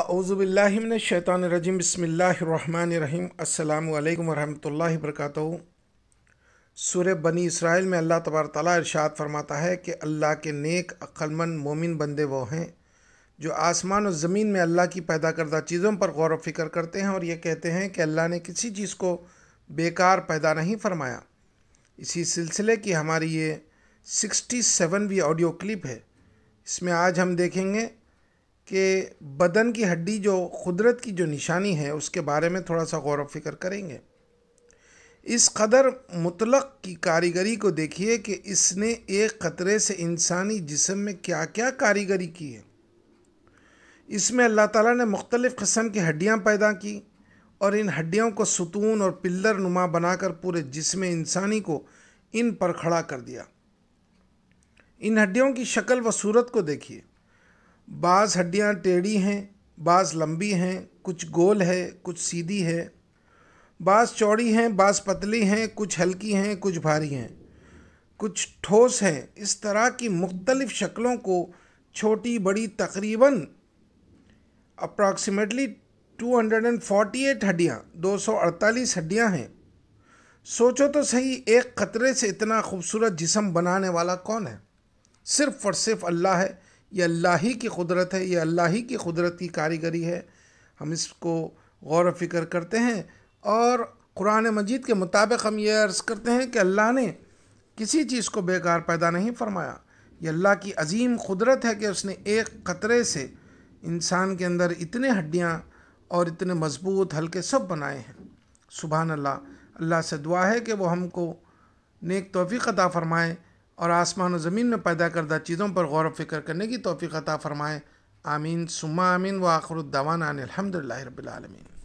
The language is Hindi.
शैतान रजीम बसमीम् अल्लाम वरहल वर्क सुर बनी इसराइल में अल्लाह तबार तला इरशाद फरमाता है कि अल्लाह के नेक अक्लमंद मोमिन बंदे वो हैं जो आसमान और ज़मीन में अल्लाह की पैदा करदा चीज़ों पर गौर वफ़िक्र फिक्र करते हैं और ये कहते हैं कि अल्लाह ने किसी चीज़ को बेकार पैदा नहीं फरमाया इसी सिलसिले की हमारी ये सिक्सटी सेवनवी ऑडियो क्लिप है इसमें आज हम देखेंगे कि बदन की हड्डी जो कुदरत की जो निशानी है उसके बारे में थोड़ा सा गौर फिक्र करेंगे इस कदर मुतलक की कारीगरी को देखिए कि इसने एक ख़तरे से इंसानी जिसम में क्या क्या कारीगरी की है इसमें अल्लाह ताला ने मुख्तलिफ़ कस्म की हड्डियाँ पैदा की और इन हड्डियों को सुतून और पिल्लर नुमा बनाकर पूरे जिसम इंसानी को इन पर खड़ा कर दिया इन हड्डियों की शक्ल व सूरत को देखिए बाज़ हड्डियाँ टेढ़ी हैं बाज़ लंबी हैं कुछ गोल है कुछ सीधी है बाज़ चौड़ी हैं बाज़ पतली हैं कुछ हल्की हैं कुछ भारी हैं कुछ ठोस हैं इस तरह की मुख्तलिफ़ शक्लों को छोटी बड़ी तकरीबन अप्रॉक्सीमेटली 248 हड्डियाँ 248 हड्डियाँ हैं सोचो तो सही एक खतरे से इतना खूबसूरत जिसम बनाने वाला कौन है सिर्फ और सिर्फ अल्लाह है ये अल्लाह ही की कुदरत है ये अल्लाह ही की कुदरत की कारीगरी है हम इसको गौर फिक्र करते हैं और कुरान मजीद के मुताबिक हम ये अर्ज़ करते हैं कि अल्लाह ने किसी चीज़ को बेकार पैदा नहीं फरमाया ये अल्लाह की अजीम कुदरत है कि उसने एक ख़तरे से इंसान के अंदर इतने हड्डियाँ और इतने मज़बूत हल्के सब बनाए हैं सुबह अल्लाह अल्लाह से दुआ है कि वो हमको नेक तोफ़ी अता फ़रमाएँ और आसमान और ज़मीन में पैदा करदा चीज़ों पर गौर फिक्र करने की तोफ़ी अता फ़रमाएँ आमीन सुमा आमीन व आखरुद्दावान अलहमदिल्ला रबालमीन